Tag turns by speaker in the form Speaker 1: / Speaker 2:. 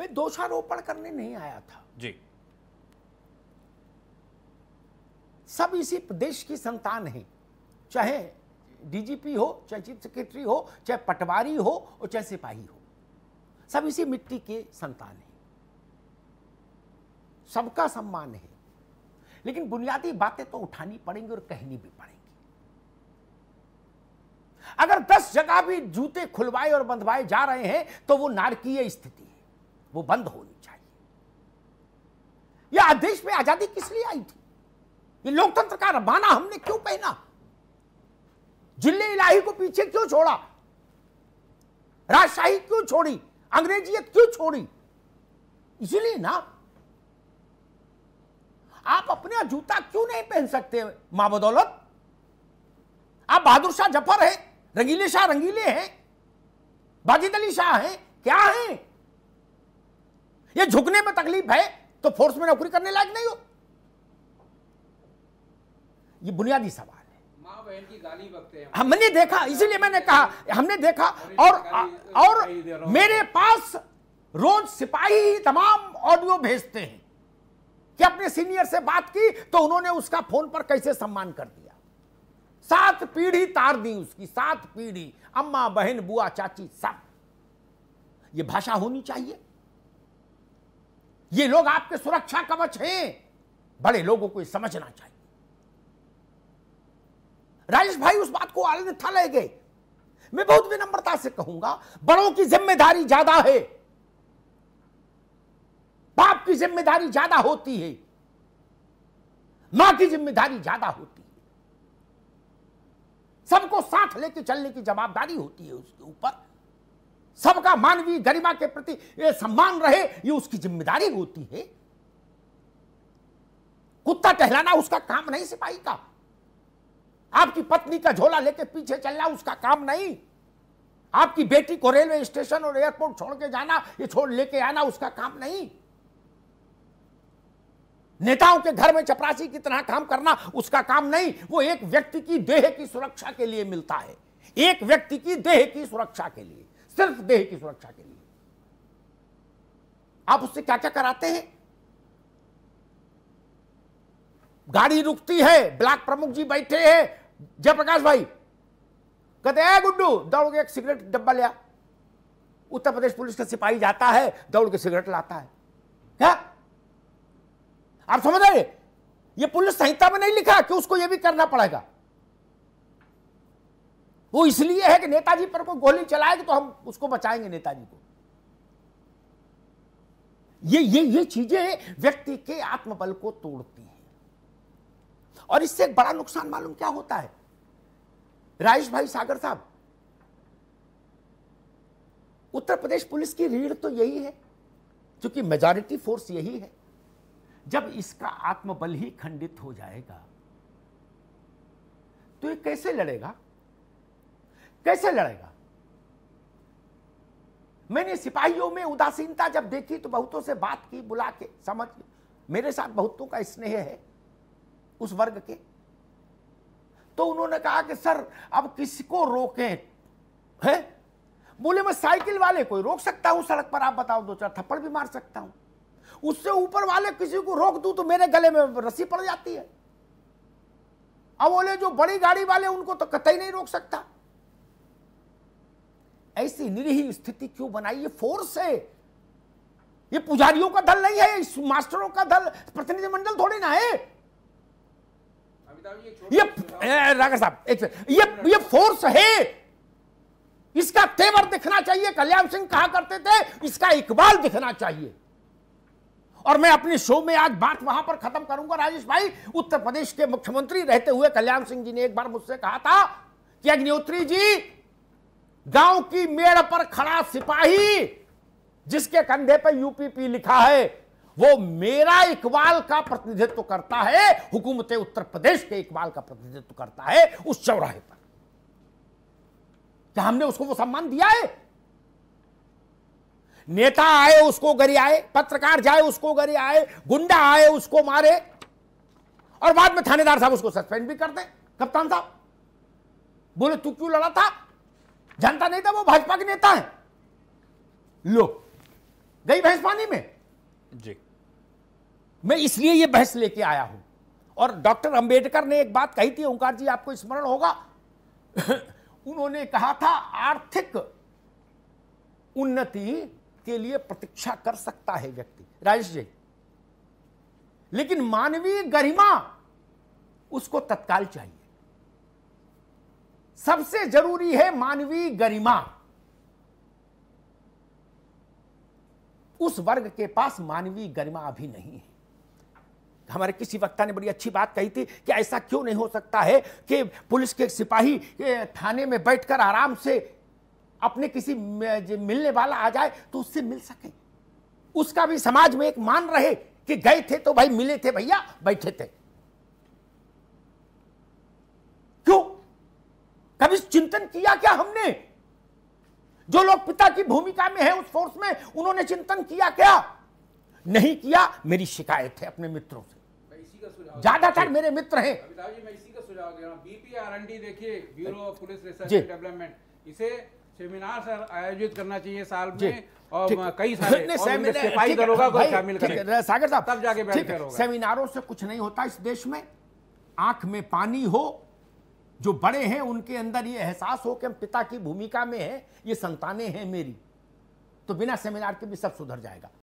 Speaker 1: मैं दोषारोपण करने नहीं आया था जी सब इसी प्रदेश की संतान है चाहे डीजीपी हो चाहे चीफ सेक्रेटरी हो चाहे पटवारी हो और चाहे सिपाही हो सब इसी मिट्टी के संतान है सबका सम्मान है लेकिन बुनियादी बातें तो उठानी पड़ेंगी और कहनी भी पड़ेंगी अगर दस जगह भी जूते खुलवाए और बंधवाए जा रहे हैं तो वो नारकीय स्थिति वो बंद होनी चाहिए यह आदेश में आजादी किस लिए आई थी ये लोकतंत्र का रबाना हमने क्यों पहना जिले इलाही को पीछे क्यों छोड़ा राजशाही क्यों छोड़ी अंग्रेजियत क्यों छोड़ी इसीलिए ना आप अपना जूता क्यों नहीं पहन सकते मां बदौलत आप बहादुर शाह जफर हैं रंगीले शाह रंगीले हैं बाजिद अली शाह हैं क्या हैं ये झुकने में तकलीफ है तो फोर्स में नौकरी करने लायक नहीं हो ये बुनियादी सवाल है हमने देखा इसीलिए मैंने कहा हमने देखा और और मेरे पास रोज सिपाही तमाम ऑडियो भेजते हैं कि अपने सीनियर से बात की तो उन्होंने उसका फोन पर कैसे सम्मान कर दिया सात पीढ़ी तार दी उसकी सात पीढ़ी अम्मा बहन बुआ चाची सब ये भाषा होनी चाहिए ये लोग आपके सुरक्षा कवच हैं बड़े लोगों को समझना चाहिए राजेश भाई उस बात को अन्यथा ले गए मैं बहुत विनम्रता से कहूंगा बड़ों की जिम्मेदारी ज्यादा है बाप की जिम्मेदारी ज्यादा होती है मां की जिम्मेदारी ज्यादा होती है सबको साथ लेके चलने की जवाबदारी होती है उसके ऊपर सबका मानवीय गरिमा के प्रति ये सम्मान रहे ये उसकी जिम्मेदारी होती है कुत्ता टहलाना उसका काम नहीं सिपाही का आपकी पत्नी का झोला लेके पीछे चलना उसका काम नहीं आपकी बेटी को रेलवे स्टेशन और एयरपोर्ट छोड़ के जाना ये छोड़ लेके आना उसका काम नहीं नेताओं के घर में चपरासी की तरह काम करना उसका काम नहीं वो एक व्यक्ति की देह की सुरक्षा के लिए मिलता है एक व्यक्ति की देह की सुरक्षा के लिए सिर्फ देह की सुरक्षा के लिए आप उससे क्या क्या कराते हैं गाड़ी रुकती है ब्लॉक प्रमुख जी बैठे हैं जयप्रकाश भाई कहते हैं गुड्डू दौड़ के एक सिगरेट डब्बा लिया उत्तर प्रदेश पुलिस का सिपाही जाता है दौड़ के सिगरेट लाता है क्या आप समझ रहे ये पुलिस संहिता में नहीं लिखा कि उसको यह भी करना पड़ेगा वो इसलिए है कि नेताजी पर कोई गोली चलाएगी तो हम उसको बचाएंगे नेताजी को ये ये ये चीजें व्यक्ति के आत्मबल को तोड़ती हैं और इससे एक बड़ा नुकसान मालूम क्या होता है राजेश भाई सागर साहब उत्तर प्रदेश पुलिस की रीढ़ तो यही है क्योंकि मेजॉरिटी फोर्स यही है जब इसका आत्मबल ही खंडित हो जाएगा तो ये कैसे लड़ेगा कैसे लड़ेगा मैंने सिपाहियों में उदासीनता जब देखी तो बहुतों से बात की बुला के समझ मेरे साथ बहुतों का स्नेह है उस वर्ग के तो उन्होंने कहा कि सर अब किसको रोकें है बोले मैं साइकिल वाले को रोक सकता हूं सड़क पर आप बताओ दो चार थप्पड़ भी मार सकता हूं उससे ऊपर वाले किसी को रोक दूं तो मेरे गले में रस्सी पड़ जाती है अब बोले जो बड़ी गाड़ी वाले उनको तो कतई नहीं रोक सकता ऐसी निरीही स्थिति क्यों बनाई ये फोर्स है ये पुजारियों का दल नहीं है इस मास्टरों का दल प्रतिनिधिमंडल थोड़ी ना है ये राघर साहब एक ये ये फोर्स है इसका तेवर दिखना चाहिए कल्याण सिंह कहा करते थे इसका इकबाल दिखना चाहिए और मैं अपने शो में आज बात वहां पर खत्म करूंगा राजेश भाई उत्तर प्रदेश के मुख्यमंत्री रहते हुए कल्याण सिंह जी ने एक बार मुझसे कहा था कि अग्निहोत्री जी गांव की मेड़ पर खड़ा सिपाही जिसके कंधे पर यूपीपी लिखा है वो मेरा इकबाल का प्रतिनिधित्व करता है हुकूमत उत्तर प्रदेश के इकबाल का प्रतिनिधित्व करता है उस चौराहे पर क्या हमने उसको वो सम्मान दिया है नेता आए उसको आए पत्रकार जाए उसको आए गुंडा आए उसको मारे और बाद में थानेदार साहब उसको सस्पेंड भी कर दे कप्तान साहब बोले तू क्यों लड़ा था जनता नेता वो भाजपा के नेता है लो गई बहस पानी में जी मैं इसलिए ये बहस लेके आया हूं और डॉक्टर अंबेडकर ने एक बात कही थी ओंकार जी आपको स्मरण होगा उन्होंने कहा था आर्थिक उन्नति के लिए प्रतीक्षा कर सकता है व्यक्ति राजेश जी लेकिन मानवीय गरिमा उसको तत्काल चाहिए सबसे जरूरी है मानवीय गरिमा उस वर्ग के पास मानवीय गरिमा अभी नहीं है हमारे किसी वक्ता ने बड़ी अच्छी बात कही थी कि ऐसा क्यों नहीं हो सकता है कि पुलिस के सिपाही थाने में बैठकर आराम से अपने किसी मिलने वाला आ जाए तो उससे मिल सके उसका भी समाज में एक मान रहे कि गए थे तो भाई मिले थे भैया बैठे थे कभी चिंतन किया क्या हमने जो लोग पिता की भूमिका में है उस फोर्स में उन्होंने चिंतन किया क्या नहीं किया मेरी शिकायत है अपने मित्रों से ज्यादातर मेरे मित्र हैं देखिए bureau of police research development इसे सेमिनार सर आयोजित करना चाहिए साल में और कई सारे सिपाही शामिल करें सागर साहब तब जाके सेमिनारों से कुछ नहीं होता इस देश में आंख में पानी हो जो बड़े हैं उनके अंदर ये एहसास हो कि हम पिता की भूमिका में हैं ये संतानें हैं मेरी तो बिना सेमिनार के भी सब सुधर जाएगा